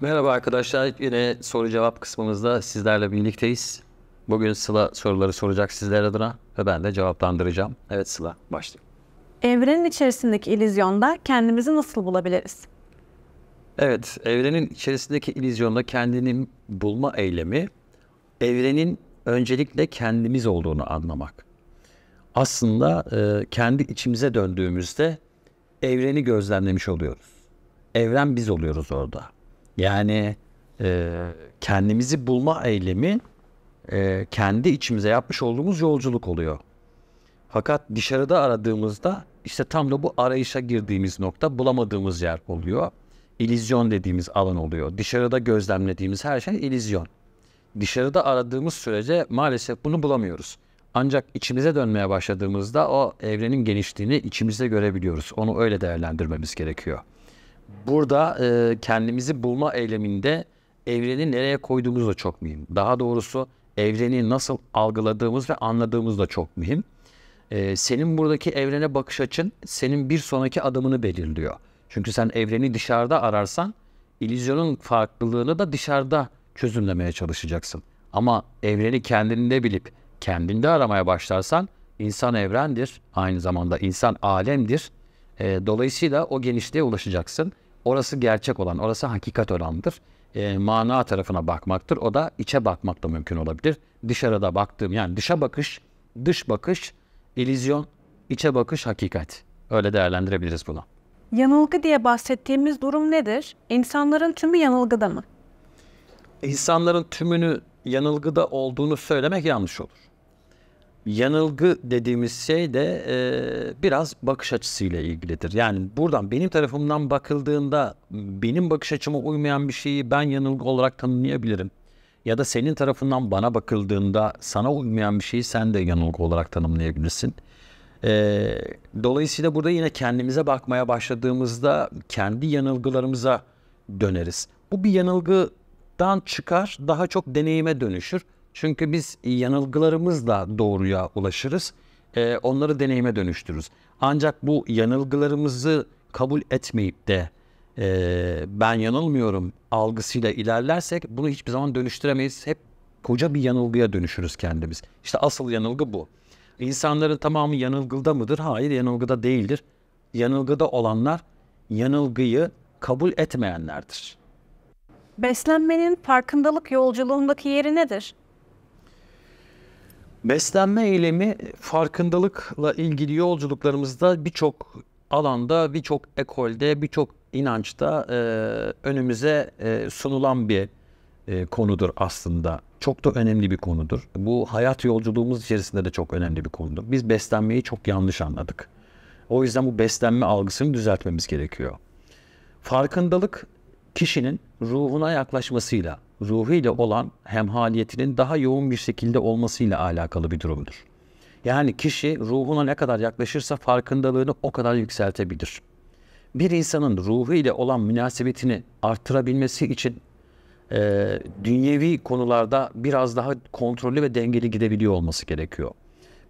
Merhaba arkadaşlar. Yine soru cevap kısmımızda sizlerle birlikteyiz. Bugün Sıla soruları soracak sizler adına ve ben de cevaplandıracağım. Evet Sıla başlayalım. Evrenin içerisindeki ilizyonda kendimizi nasıl bulabiliriz? Evet, evrenin içerisindeki ilizyonda kendini bulma eylemi evrenin öncelikle kendimiz olduğunu anlamak. Aslında e, kendi içimize döndüğümüzde evreni gözlemlemiş oluyoruz. Evren biz oluyoruz orada. Yani e, kendimizi bulma eylemi e, kendi içimize yapmış olduğumuz yolculuk oluyor. Fakat dışarıda aradığımızda işte tam da bu arayışa girdiğimiz nokta bulamadığımız yer oluyor. İllüzyon dediğimiz alan oluyor. Dışarıda gözlemlediğimiz her şey illüzyon. Dışarıda aradığımız sürece maalesef bunu bulamıyoruz. Ancak içimize dönmeye başladığımızda o evrenin genişliğini içimizde görebiliyoruz. Onu öyle değerlendirmemiz gerekiyor burada e, kendimizi bulma eyleminde evreni nereye koyduğumuz da çok mühim. Daha doğrusu evreni nasıl algıladığımız ve anladığımız da çok mühim. E, senin buradaki evrene bakış açın senin bir sonraki adımını belirliyor. Çünkü sen evreni dışarıda ararsan illüzyonun farklılığını da dışarıda çözümlemeye çalışacaksın. Ama evreni kendinde bilip kendinde aramaya başlarsan insan evrendir, aynı zamanda insan alemdir e, dolayısıyla o genişliğe ulaşacaksın. Orası gerçek olan, orası hakikat olandır. E, ee, mana tarafına bakmaktır. O da içe bakmak da mümkün olabilir. Dışarıda baktığım yani dışa bakış, dış bakış, ilizyon, içe bakış hakikat. Öyle değerlendirebiliriz bunu. Yanılgı diye bahsettiğimiz durum nedir? İnsanların tümü yanılgıda mı? İnsanların tümünü yanılgıda olduğunu söylemek yanlış olur yanılgı dediğimiz şey de e, biraz bakış açısıyla ilgilidir. Yani buradan benim tarafımdan bakıldığında benim bakış açıma uymayan bir şeyi ben yanılgı olarak tanımlayabilirim. Ya da senin tarafından bana bakıldığında sana uymayan bir şeyi sen de yanılgı olarak tanımlayabilirsin. E, dolayısıyla burada yine kendimize bakmaya başladığımızda kendi yanılgılarımıza döneriz. Bu bir yanılgıdan çıkar daha çok deneyime dönüşür. Çünkü biz yanılgılarımızla doğruya ulaşırız. E, onları deneyime dönüştürürüz. Ancak bu yanılgılarımızı kabul etmeyip de e, ben yanılmıyorum algısıyla ilerlersek bunu hiçbir zaman dönüştüremeyiz. Hep koca bir yanılgıya dönüşürüz kendimiz. İşte asıl yanılgı bu. İnsanların tamamı yanılgıda mıdır? Hayır yanılgıda değildir. Yanılgıda olanlar yanılgıyı kabul etmeyenlerdir. Beslenmenin farkındalık yolculuğundaki yeri nedir? Beslenme eylemi farkındalıkla ilgili yolculuklarımızda birçok alanda, birçok ekolde, birçok inançta e, önümüze e, sunulan bir e, konudur aslında. Çok da önemli bir konudur. Bu hayat yolculuğumuz içerisinde de çok önemli bir konudur. Biz beslenmeyi çok yanlış anladık. O yüzden bu beslenme algısını düzeltmemiz gerekiyor. Farkındalık kişinin ruhuna yaklaşmasıyla ruhuyla olan hemhaliyetinin daha yoğun bir şekilde olmasıyla alakalı bir durumdur. Yani kişi ruhuna ne kadar yaklaşırsa farkındalığını o kadar yükseltebilir. Bir insanın ruhu ile olan münasebetini arttırabilmesi için e, dünyevi konularda biraz daha kontrollü ve dengeli gidebiliyor olması gerekiyor.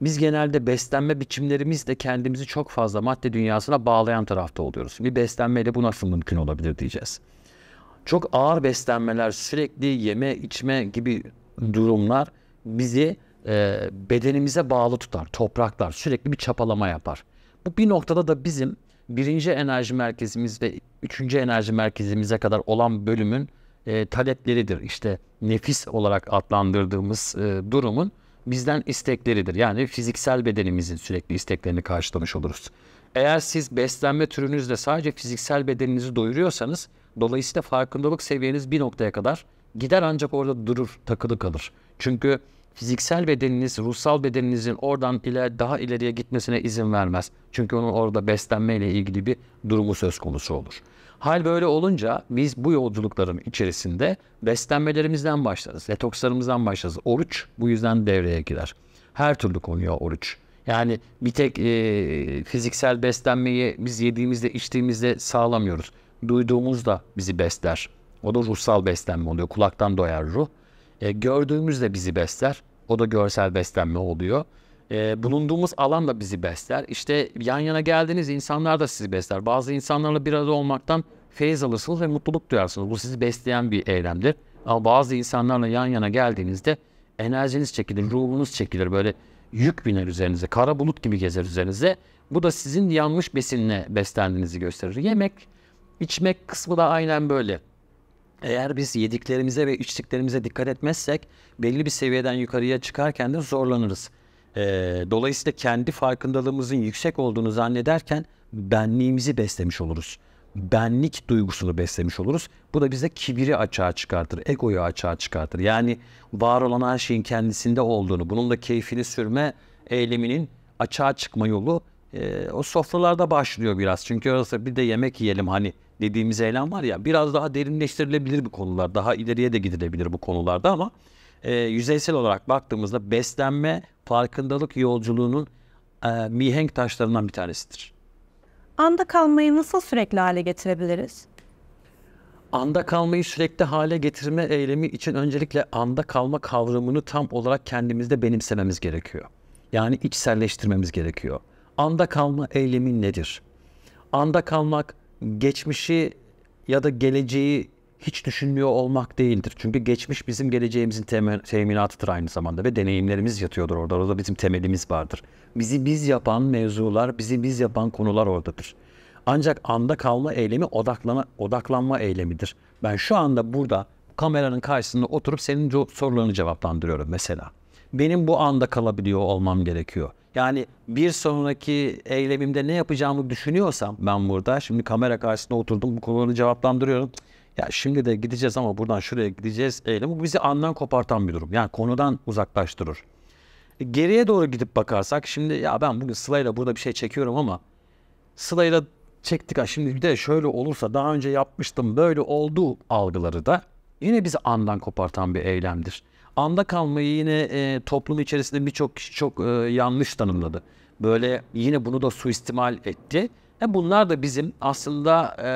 Biz genelde beslenme biçimlerimizle kendimizi çok fazla madde dünyasına bağlayan tarafta oluyoruz. Bir beslenmeyle bu nasıl mümkün olabilir diyeceğiz çok ağır beslenmeler, sürekli yeme içme gibi durumlar bizi e, bedenimize bağlı tutar. Topraklar sürekli bir çapalama yapar. Bu bir noktada da bizim birinci enerji merkezimiz ve üçüncü enerji merkezimize kadar olan bölümün e, talepleridir. İşte nefis olarak adlandırdığımız e, durumun bizden istekleridir. Yani fiziksel bedenimizin sürekli isteklerini karşılamış oluruz. Eğer siz beslenme türünüzle sadece fiziksel bedeninizi doyuruyorsanız Dolayısıyla farkındalık seviyeniz bir noktaya kadar gider ancak orada durur, takılı kalır. Çünkü fiziksel bedeniniz, ruhsal bedeninizin oradan iler, daha ileriye gitmesine izin vermez. Çünkü onun orada beslenmeyle ilgili bir durumu söz konusu olur. Hal böyle olunca biz bu yolculukların içerisinde beslenmelerimizden başlarız, detokslarımızdan başlarız. Oruç bu yüzden devreye girer. Her türlü konuya oruç. Yani bir tek e, fiziksel beslenmeyi biz yediğimizde, içtiğimizde sağlamıyoruz. Duyduğumuz da bizi besler. O da ruhsal beslenme oluyor. Kulaktan doyar ruh. E, gördüğümüz de bizi besler. O da görsel beslenme oluyor. E, bulunduğumuz alan da bizi besler. İşte yan yana geldiğiniz insanlar da sizi besler. Bazı insanlarla bir arada olmaktan feyiz alırsınız ve mutluluk duyarsınız. Bu sizi besleyen bir eylemdir. Ama bazı insanlarla yan yana geldiğinizde enerjiniz çekilir, ruhunuz çekilir. Böyle yük biner üzerinize, kara bulut gibi gezer üzerinize. Bu da sizin yanlış besinle beslendiğinizi gösterir. Yemek İçmek kısmı da aynen böyle. Eğer biz yediklerimize ve içtiklerimize dikkat etmezsek belli bir seviyeden yukarıya çıkarken de zorlanırız. Ee, dolayısıyla kendi farkındalığımızın yüksek olduğunu zannederken benliğimizi beslemiş oluruz. Benlik duygusunu beslemiş oluruz. Bu da bize kibiri açığa çıkartır, egoyu açığa çıkartır. Yani var olan her şeyin kendisinde olduğunu, bunun da keyfini sürme eyleminin açığa çıkma yolu e, o sofralarda başlıyor biraz. Çünkü orası bir de yemek yiyelim hani dediğimiz eylem var ya biraz daha derinleştirilebilir bu konular. Daha ileriye de gidilebilir bu konularda ama e, yüzeysel olarak baktığımızda beslenme farkındalık yolculuğunun e, mihenk taşlarından bir tanesidir. Anda kalmayı nasıl sürekli hale getirebiliriz? Anda kalmayı sürekli hale getirme eylemi için öncelikle anda kalma kavramını tam olarak kendimizde benimsememiz gerekiyor. Yani içselleştirmemiz gerekiyor. Anda kalma eylemi nedir? Anda kalmak geçmişi ya da geleceği hiç düşünmüyor olmak değildir. Çünkü geçmiş bizim geleceğimizin temel, teminatıdır aynı zamanda ve deneyimlerimiz yatıyordur orada. Orada bizim temelimiz vardır. Bizi biz yapan mevzular, bizi biz yapan konular oradadır. Ancak anda kalma eylemi odaklana, odaklanma eylemidir. Ben şu anda burada kameranın karşısında oturup senin sorularını cevaplandırıyorum mesela benim bu anda kalabiliyor olmam gerekiyor. Yani bir sonraki eylemimde ne yapacağımı düşünüyorsam ben burada şimdi kamera karşısında oturdum bu konuları cevaplandırıyorum. Ya şimdi de gideceğiz ama buradan şuraya gideceğiz eylemi bu bizi andan kopartan bir durum. Yani konudan uzaklaştırır. E, geriye doğru gidip bakarsak şimdi ya ben bugün Sıla'yla burada bir şey çekiyorum ama Sıla'yla çektik ha şimdi bir de şöyle olursa daha önce yapmıştım böyle oldu algıları da yine bizi andan kopartan bir eylemdir anda kalmayı yine e, toplum içerisinde birçok kişi çok e, yanlış tanımladı. Böyle yine bunu da suistimal etti. E bunlar da bizim aslında e,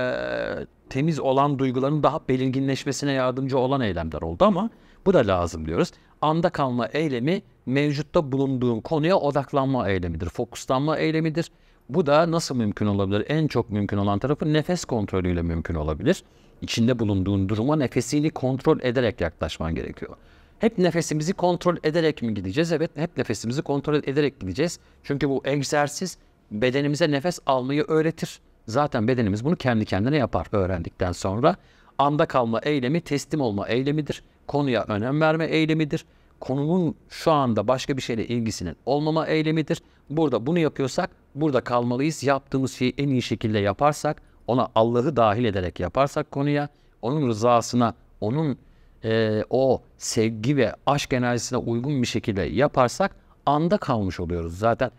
temiz olan duyguların daha belirginleşmesine yardımcı olan eylemler oldu ama bu da lazım diyoruz. Anda kalma eylemi mevcutta bulunduğun konuya odaklanma eylemidir, fokuslanma eylemidir. Bu da nasıl mümkün olabilir? En çok mümkün olan tarafı nefes kontrolüyle mümkün olabilir. İçinde bulunduğun duruma nefesini kontrol ederek yaklaşman gerekiyor hep nefesimizi kontrol ederek mi gideceğiz? Evet hep nefesimizi kontrol ederek gideceğiz. Çünkü bu egzersiz bedenimize nefes almayı öğretir. Zaten bedenimiz bunu kendi kendine yapar öğrendikten sonra. Anda kalma eylemi teslim olma eylemidir. Konuya önem verme eylemidir. Konunun şu anda başka bir şeyle ilgisinin olmama eylemidir. Burada bunu yapıyorsak burada kalmalıyız. Yaptığımız şeyi en iyi şekilde yaparsak ona Allah'ı dahil ederek yaparsak konuya onun rızasına onun e, o sevgi ve aşk enerjisine uygun bir şekilde yaparsak anda kalmış oluyoruz. Zaten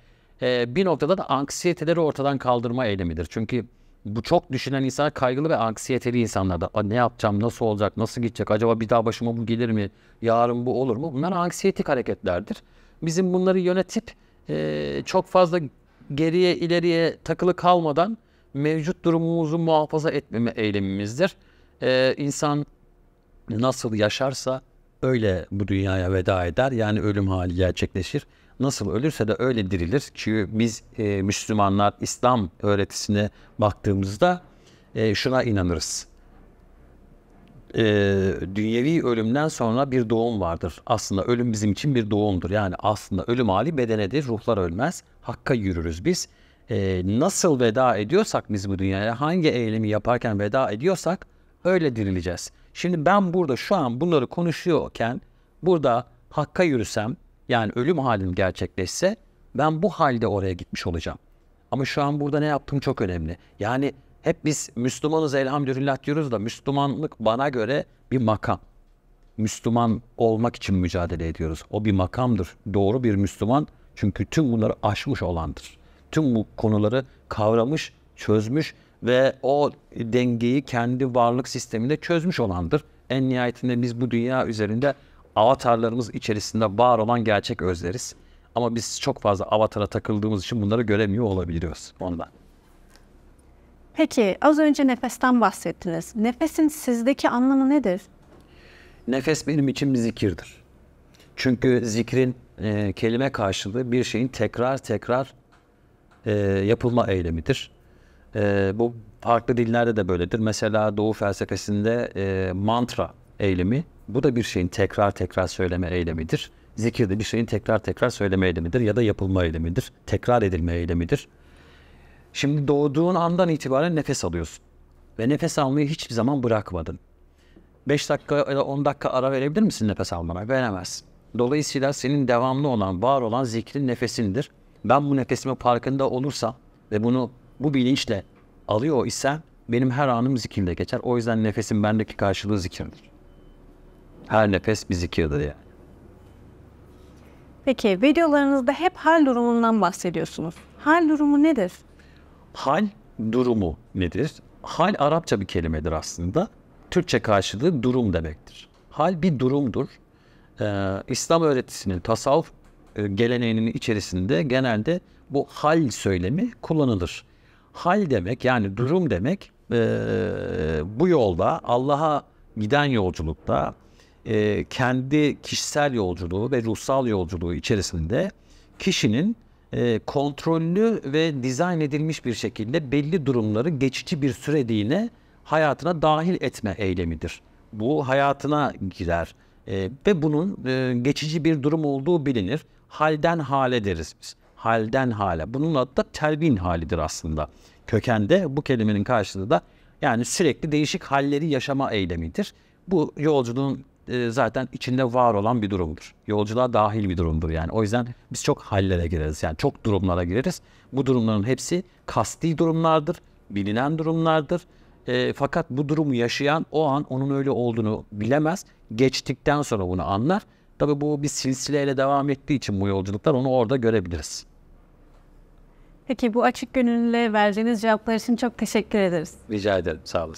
e, bir noktada da anksiyeteleri ortadan kaldırma eylemidir. Çünkü bu çok düşünen insan kaygılı ve anksiyeteli insanlarda ne yapacağım, nasıl olacak, nasıl gidecek, acaba bir daha başıma bu gelir mi, yarın bu olur mu? Bunlar anksiyetik hareketlerdir. Bizim bunları yönetip e, çok fazla geriye ileriye takılı kalmadan mevcut durumumuzu muhafaza etmeme eylemimizdir. E, insan nasıl yaşarsa öyle bu dünyaya veda eder. Yani ölüm hali gerçekleşir. Nasıl ölürse de öyle dirilir. Çünkü biz e, Müslümanlar İslam öğretisine baktığımızda e, şuna inanırız. E, dünyevi ölümden sonra bir doğum vardır. Aslında ölüm bizim için bir doğumdur. Yani aslında ölüm hali bedenedir. Ruhlar ölmez. Hakka yürürüz biz. E, nasıl veda ediyorsak biz bu dünyaya, hangi eylemi yaparken veda ediyorsak öyle dirileceğiz. Şimdi ben burada şu an bunları konuşuyorken burada hakka yürüsem yani ölüm halim gerçekleşse ben bu halde oraya gitmiş olacağım. Ama şu an burada ne yaptığım çok önemli. Yani hep biz Müslümanız elhamdülillah diyoruz da Müslümanlık bana göre bir makam. Müslüman olmak için mücadele ediyoruz. O bir makamdır. Doğru bir Müslüman çünkü tüm bunları aşmış olandır. Tüm bu konuları kavramış, çözmüş ve o dengeyi kendi varlık sisteminde çözmüş olandır. En nihayetinde biz bu dünya üzerinde avatarlarımız içerisinde var olan gerçek özleriz. Ama biz çok fazla avatara takıldığımız için bunları göremiyor olabiliyoruz ondan. Peki az önce nefesten bahsettiniz. Nefesin sizdeki anlamı nedir? Nefes benim için bir zikirdir. Çünkü zikrin e, kelime karşılığı bir şeyin tekrar tekrar e, yapılma eylemidir. E, bu farklı dillerde de böyledir. Mesela Doğu felsefesinde e, mantra eylemi bu da bir şeyin tekrar tekrar söyleme eylemidir. Zikir de bir şeyin tekrar tekrar söyleme eylemidir ya da yapılma eylemidir. Tekrar edilme eylemidir. Şimdi doğduğun andan itibaren nefes alıyorsun. Ve nefes almayı hiçbir zaman bırakmadın. 5 dakika ya da 10 dakika ara verebilir misin nefes almana? Veremezsin. Dolayısıyla senin devamlı olan, var olan zikrin nefesindir. Ben bu nefesime farkında olursam ve bunu bu bilinçle alıyor ise benim her anım zikirde geçer. O yüzden nefesin bendeki karşılığı zikirdir. Her nefes bir zikirdir yani. Peki videolarınızda hep hal durumundan bahsediyorsunuz. Hal durumu nedir? Hal durumu nedir? Hal Arapça bir kelimedir aslında. Türkçe karşılığı durum demektir. Hal bir durumdur. Ee, İslam öğretisinin tasavvuf e, geleneğinin içerisinde genelde bu hal söylemi kullanılır hal demek yani durum demek e, bu yolda Allah'a giden yolculukta e, kendi kişisel yolculuğu ve ruhsal yolculuğu içerisinde kişinin e, kontrollü ve dizayn edilmiş bir şekilde belli durumları geçici bir süreliğine hayatına dahil etme eylemidir. Bu hayatına girer e, ve bunun e, geçici bir durum olduğu bilinir. Halden hale deriz biz halden hale. Bunun adı da telvin halidir aslında. Kökende bu kelimenin karşılığı da yani sürekli değişik halleri yaşama eylemidir. Bu yolculuğun e, zaten içinde var olan bir durumdur. Yolculuğa dahil bir durumdur yani. O yüzden biz çok hallere gireriz. Yani çok durumlara gireriz. Bu durumların hepsi kasti durumlardır, bilinen durumlardır. E, fakat bu durumu yaşayan o an onun öyle olduğunu bilemez. Geçtikten sonra bunu anlar. Tabii bu bir silsileyle devam ettiği için bu yolculuklar onu orada görebiliriz. Peki bu açık gönüllü verdiğiniz cevaplar için çok teşekkür ederiz. Rica ederim. Sağ olasın.